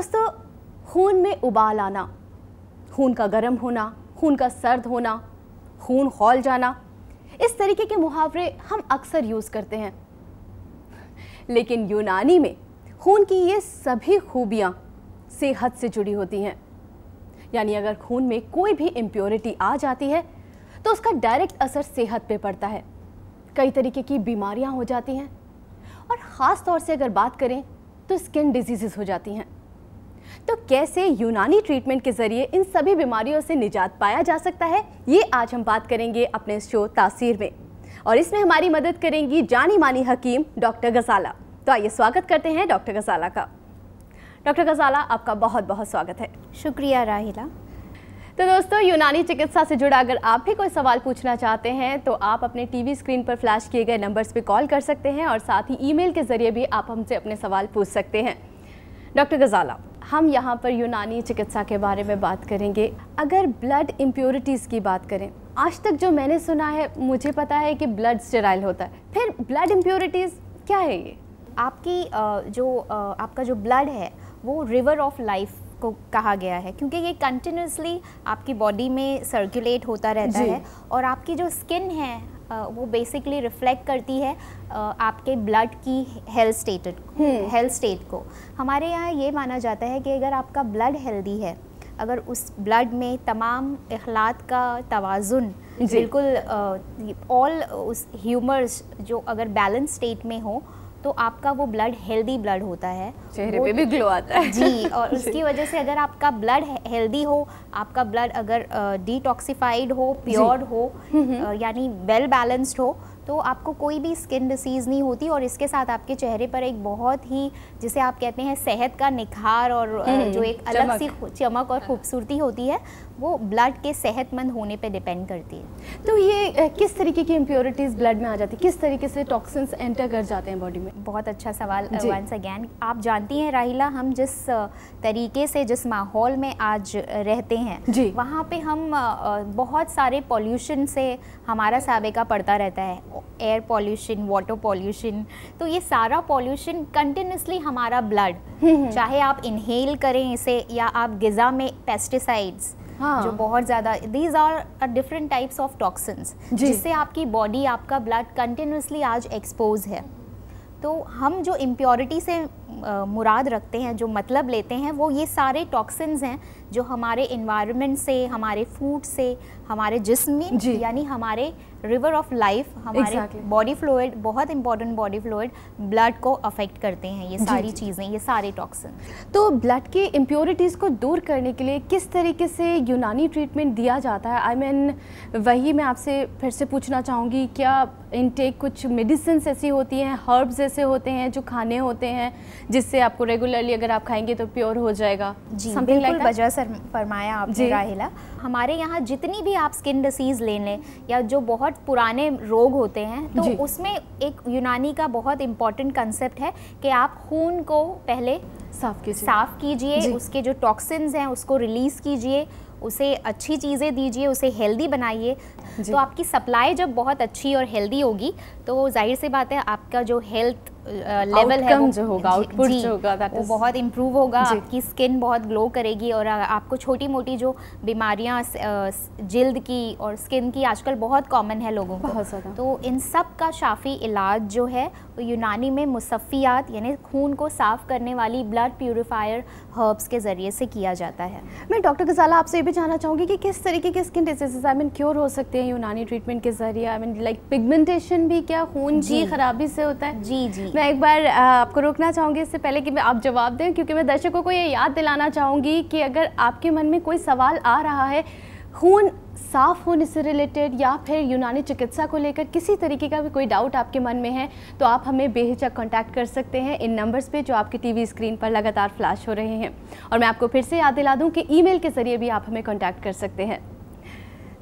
दोस्तों खून में उबाल आना खून का गर्म होना खून का सर्द होना खून खौल जाना इस तरीके के मुहावरे हम अक्सर यूज़ करते हैं लेकिन यूनानी में खून की ये सभी खूबियाँ सेहत से जुड़ी होती हैं यानी अगर खून में कोई भी इम्प्योरिटी आ जाती है तो उसका डायरेक्ट असर सेहत पे पड़ता है कई तरीके की बीमारियां हो जाती हैं और ख़ास तौर से अगर बात करें तो स्किन डिजीज़ हो जाती हैं तो कैसे यूनानी ट्रीटमेंट के ज़रिए इन सभी बीमारियों से निजात पाया जा सकता है ये आज हम बात करेंगे अपने शो तासीर में और इसमें हमारी मदद करेंगी जानी मानी हकीम डॉक्टर गजाला तो आइए स्वागत करते हैं डॉक्टर गजाला का डॉक्टर गजाला आपका बहुत बहुत स्वागत है शुक्रिया राहिला तो दोस्तों यूनानी चिकित्सा से जुड़ा अगर आप भी कोई सवाल पूछना चाहते हैं तो आप अपने टीवी स्क्रीन पर फ्लैश किए गए नंबर्स पर कॉल कर सकते हैं और साथ ही ईमेल के ज़रिए भी आप हमसे अपने सवाल पूछ सकते हैं डॉक्टर गजाला हम यहाँ पर यूनानी चिकित्सा के बारे में बात करेंगे अगर ब्लड इम्प्योरिटीज़ की बात करें आज तक जो मैंने सुना है मुझे पता है कि ब्लड स्टेराइल होता है फिर ब्लड इम्प्योरिटीज़ क्या है ये आपकी जो आपका जो ब्लड है वो रिवर ऑफ लाइफ को कहा गया है क्योंकि ये कंटिन्यूसली आपकी बॉडी में सर्कुलेट होता रहता है और आपकी जो स्किन है वो बेसिकली रिफ्लेक्ट करती है आपके ब्लड की हेल्थ स्टेट हेल्थ स्टेट को हमारे यहाँ ये माना जाता है कि अगर आपका ब्लड हेल्दी है अगर उस ब्लड में तमाम अखलात का तोज़ुन बिल्कुल ऑल उस ह्यूमर्स जो अगर बैलेंस स्टेट में हो तो आपका वो ब्लड हेल्दी ब्लड होता है चेहरे पे भी ग्लो आता है जी और उसकी वजह से अगर आपका ब्लड हेल्दी हो आपका ब्लड अगर डिटॉक्सिफाइड हो प्योर हो यानी वेल बैलेंस्ड हो तो आपको कोई भी स्किन डिसीज़ नहीं होती और इसके साथ आपके चेहरे पर एक बहुत ही जिसे आप कहते हैं सेहत का निखार और हम्म। जो एक अलग सी चमक और खूबसूरती होती है वो ब्लड के सेहतमंद होने पे डिपेंड करती है तो ये किस तरीके की इम्प्योरिटीज़ ब्लड में आ जाती है किस तरीके से टॉक्सिन्स एंटर कर जाते हैं बॉडी में बहुत अच्छा सवाल वंस अगैन आप जानती हैं राहिला हम जिस तरीके से जिस माहौल में आज रहते हैं जी वहाँ पे हम बहुत सारे पॉल्यूशन से हमारा सबका पड़ता रहता है एयर पॉल्यूशन वाटर पॉल्यूशन तो ये सारा पॉल्यूशन कंटिन्यूसली हमारा ब्लड हम्म, हम्म। चाहे आप इनहेल करें इसे या आप गज़ा में पेस्टिसाइड्स हाँ. जो बहुत ज़्यादा these are different types of toxins जिससे आपकी बॉडी आपका ब्लड कंटिन्यूसली आज एक्सपोज है तो हम जो इम्प्योरिटी से मुराद रखते हैं जो मतलब लेते हैं वो ये सारे टॉक्सिन्स हैं जो हमारे इन्वायरमेंट से हमारे फूड से हमारे जिसम में यानी हमारे रिवर ऑफ लाइफ हमारे बॉडी फ्लोइड फ्लूड बहुत इंपॉर्टेंट बॉडी फ्लूड ब्लड को अफेक्ट करते हैं ये सारी चीज़ें ये सारे टॉक्सिन तो ब्लड के इम्प्योरिटीज़ को दूर करने के लिए किस तरीके से यूनानी ट्रीटमेंट दिया जाता है आई I मीन mean, वही मैं आपसे फिर से पूछना चाहूँगी क्या इनटेक कुछ मेडिसिन ऐसी होती हैं हर्ब्स ऐसे होते हैं जो खाने होते हैं जिससे आपको रेगुलरली अगर आप खाएंगे तो प्योर हो जाएगा जी बिल्कुल वजह सर फरमाया आपने राहिला हमारे यहाँ जितनी भी आप स्किन डिसीज़ ले लें या जो बहुत पुराने रोग होते हैं तो उसमें एक यूनानी का बहुत इम्पोर्टेंट कंसेप्ट है कि आप खून को पहले साफ कीजिए साफ कीजिए उसके जो टॉक्सिन्स हैं उसको रिलीज़ कीजिए उसे अच्छी चीज़ें दीजिए उसे हेल्दी बनाइए तो आपकी सप्लाई जब बहुत अच्छी और हेल्दी होगी तो जाहिर सी बात है आपका जो हेल्थ लेवल है वो, जो होगा आउटपुट जो होगा वो बहुत इम्प्रूव होगा आपकी स्किन बहुत ग्लो करेगी और आपको छोटी मोटी जो बीमारियाँ जल्द की और स्किन की आजकल बहुत कॉमन है लोगों को तो इन सब का शाफी इलाज जो है वो यूनानी में मुसफ़ियात यानी खून को साफ करने वाली ब्लड प्योरीफायर हर्ब्स के ज़रिए से किया जाता है मैं डॉक्टर गजाला आपसे ये भी जानना चाहूँगी कि किस तरीके के skin diseases I mean cure हो सकते हैं यूनानी ट्रीटमेंट के ज़रिए आई मीन लाइक पिगमेंटेशन भी क्या खून जी खराबी से होता है जी जी हम्म। मैं एक बार आपको रोकना चाहूँगी इससे पहले कि मैं आप जवाब दें क्योंकि मैं दर्शकों को ये याद दिलाना चाहूँगी कि अगर आपके मन में कोई सवाल आ रहा है खून साफ होने से रिलेटेड या फिर यूनानी चिकित्सा को लेकर किसी तरीके का भी कोई डाउट आपके मन में है तो आप हमें बेहिचक कांटेक्ट कर सकते हैं इन नंबर्स पे जो आपकी टीवी स्क्रीन पर लगातार फ्लैश हो रहे हैं और मैं आपको फिर से याद दिला दूं कि ईमेल के ज़रिए भी आप हमें कांटेक्ट कर सकते हैं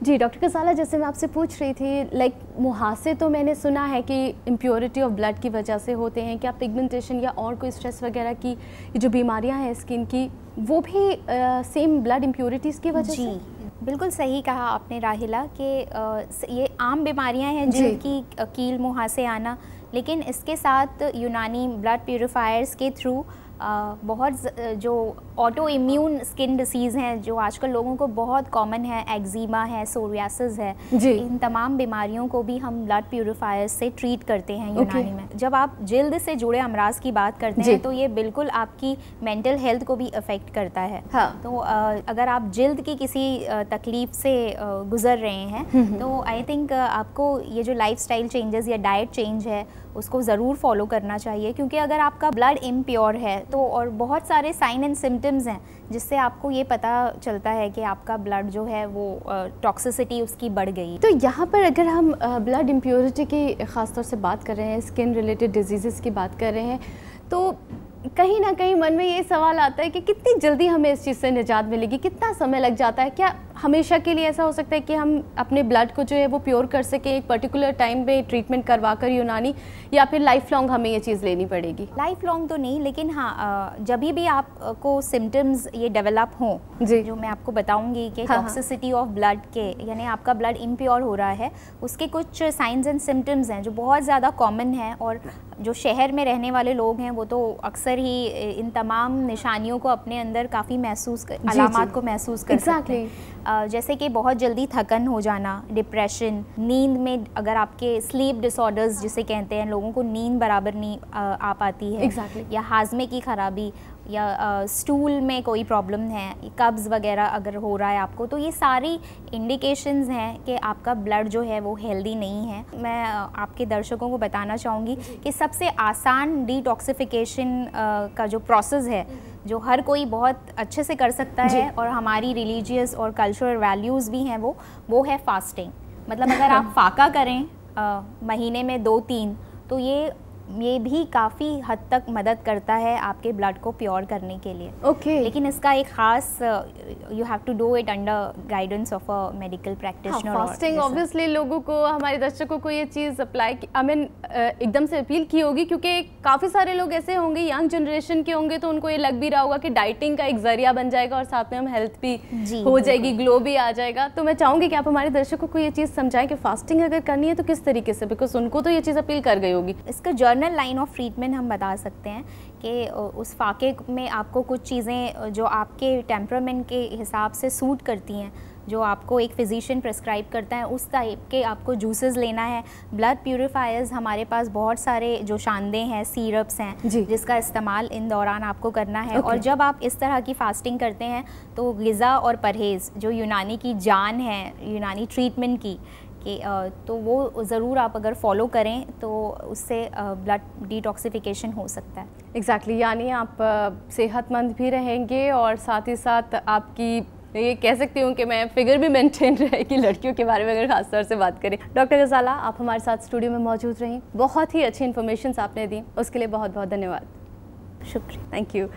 जी डॉक्टर कसाला जैसे मैं आपसे पूछ रही थी लाइक मुहासे तो मैंने सुना है कि इम्प्योरिटी ऑफ ब्लड की वजह से होते हैं क्या पिगमेंटेशन या और कोई स्ट्रेस वगैरह की जो बीमारियां हैं स्किन की वो भी आ, सेम ब्लड इम्प्योरिटीज़ की वजह से बिल्कुल सही कहा आपने राहिला कि ये आम बीमारियां हैं जिनकी कील मुहासे आना लेकिन इसके साथ यूनानी ब्लड प्योरीफायर्स के थ्रू बहुत ज, जो ऑटो इम्यून स्किन डिसीज़ हैं जो आजकल लोगों को बहुत कॉमन है एक्जिमा है सोरियासिस है जी इन तमाम बीमारियों को भी हम ब्लड प्योरीफायर से ट्रीट करते हैं यूनानी में जब आप जल्द से जुड़े अमराज की बात करते हैं तो ये बिल्कुल आपकी मेंटल हेल्थ को भी अफेक्ट करता है हाँ। तो अगर आप जल्द की किसी तकलीफ से गुजर रहे हैं हम्म, हम्म। तो आई थिंक आपको ये जो लाइफ चेंजेस या डाइट चेंज है उसको ज़रूर फॉलो करना चाहिए क्योंकि अगर आपका ब्लड इम्प्योर है तो और बहुत सारे साइन एंड सिम्टम सिम्टम्स हैं जिससे आपको ये पता चलता है कि आपका ब्लड जो है वो टॉक्सिसिटी उसकी बढ़ गई तो यहाँ पर अगर हम ब्लड इम्प्योरिटी की ख़ासतौर से बात कर रहे हैं स्किन रिलेटेड डिजीज़ की बात कर रहे हैं तो कहीं ना कहीं मन में ये सवाल आता है कि कितनी जल्दी हमें इस चीज़ से निजात मिलेगी कितना समय लग जाता है क्या हमेशा के लिए ऐसा हो सकता है कि हम अपने ब्लड को जो है वो प्योर कर सकें एक पर्टिकुलर टाइम पे ट्रीटमेंट करवा कर यूनानी या फिर लाइफ लॉन्ग हमें ये चीज़ लेनी पड़ेगी लाइफ लॉन्ग तो नहीं लेकिन हाँ जब भी आपको सिम्टम्स ये डेवलप हों जी जो मैं आपको बताऊँगी कि टॉक्सिसिटी ऑफ ब्लड के यानी आपका ब्लड इम्प्योर हो रहा है उसके कुछ साइंस एंड सिम्टम्स हैं जो बहुत ज़्यादा कॉमन हैं और जो शहर में रहने वाले लोग हैं वो तो अक्सर ही इन तमाम निशानियों को अपने अंदर काफ़ी महसूस कर अलामत को महसूस कर exactly. सकते हैं जैसे कि बहुत जल्दी थकन हो जाना डिप्रेशन नींद में अगर आपके स्लीप डिसऑर्डर्स जिसे कहते हैं लोगों को नींद बराबर नहीं आ पाती है exactly. या हाजमे की खराबी या स्टूल में कोई प्रॉब्लम है कब्ज़ वगैरह अगर हो रहा है आपको तो ये सारी इंडिकेशंस हैं कि आपका ब्लड जो है वो हेल्दी नहीं है मैं आपके दर्शकों को बताना चाहूँगी कि सबसे आसान डिटॉक्सिफिकेशन का जो प्रोसेस है जो हर कोई बहुत अच्छे से कर सकता है और हमारी रिलीजियस और कल्चरल वैल्यूज़ भी हैं वो वो है फास्टिंग मतलब अगर आप फाका करें आ, महीने में दो तीन तो ये ये भी काफ़ी हद तक मदद करता है आपके ब्लड को प्योर करने के लिए ओके okay. लेकिन इसका एक खास you have to do it under guidance of a medical fasting obviously लोगों को हमारे दर्शकों को ये चीज़ अप्लाई आई मीन एकदम से अपील की होगी क्योंकि काफ़ी सारे लोग ऐसे होंगे यंग जनरेशन के होंगे तो उनको ये लग भी रहा होगा कि डाइटिंग का एक जरिया बन जाएगा और साथ में हम हेल्थ भी हो जाएगी ग्लो भी आ जाएगा तो मैं चाहूँगी कि आप हमारे दर्शकों को ये चीज़ समझाएं कि फास्टिंग अगर करनी है तो किस तरीके से बिकॉज उनको तो ये चीज़ अपील कर गई होगी इसका journey journal line of treatment हम बता सकते हैं कि उस फाके में आपको कुछ चीज़ें जो आपके टेम्परामेंट के हिसाब से सूट करती हैं जो आपको एक फिजिशियन प्रेस्क्राइब करता है उस टाइप के आपको जूसेस लेना है ब्लड प्योरीफायर्स हमारे पास बहुत सारे जो शानदे हैं सीरप्स हैं जिसका इस्तेमाल इन दौरान आपको करना है और जब आप इस तरह की फास्टिंग करते हैं तो गज़ा और परहेज़ जो यूनानी की जान है यूनानी ट्रीटमेंट की कि तो वो ज़रूर आप अगर फॉलो करें तो उससे ब्लड डिटॉक्सिफिकेशन हो सकता है एग्जैक्टली exactly, यानी आप सेहतमंद भी रहेंगे और साथ ही साथ आपकी ये कह सकती हूँ कि मैं फिगर भी मेंटेन रहेगी लड़कियों के बारे में अगर खास तौर से बात करें डॉक्टर गजाला आप हमारे साथ स्टूडियो में मौजूद रहीं बहुत ही अच्छी इन्फॉर्मेशन आपने दी उसके लिए बहुत बहुत धन्यवाद शुक्रिया थैंक यू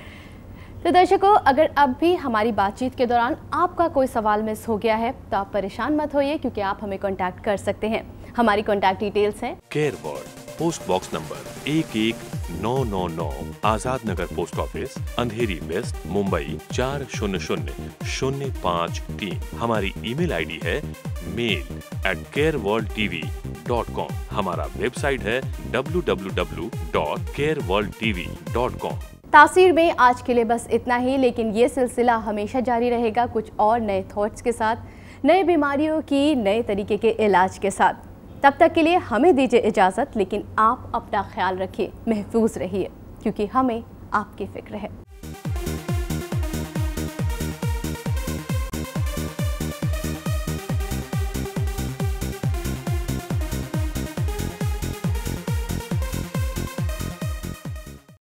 तो दर्शकों अगर अब भी हमारी बातचीत के दौरान आपका कोई सवाल मिस हो गया है तो आप परेशान मत होइए क्योंकि आप हमें कांटेक्ट कर सकते हैं हमारी कांटेक्ट डिटेल्स हैं care ward post box number एक एक नौ नौ नौ Azad Nagar post office Andheri west Mumbai चार शून्य शून्य शून्य पाँच तीन हमारी ईमेल आईडी है mail at care world TV dot com हमारा वेबसाइट है W W W dot care world TV dot com तासीर में आज के लिए बस इतना ही लेकिन ये सिलसिला हमेशा जारी रहेगा कुछ और नए थॉट्स के साथ नए बीमारियों की नए तरीके के इलाज के साथ तब तक के लिए हमें दीजिए इजाज़त लेकिन आप अपना ख्याल रखिए महफूज रहिए क्योंकि हमें आपकी फ़िक्र है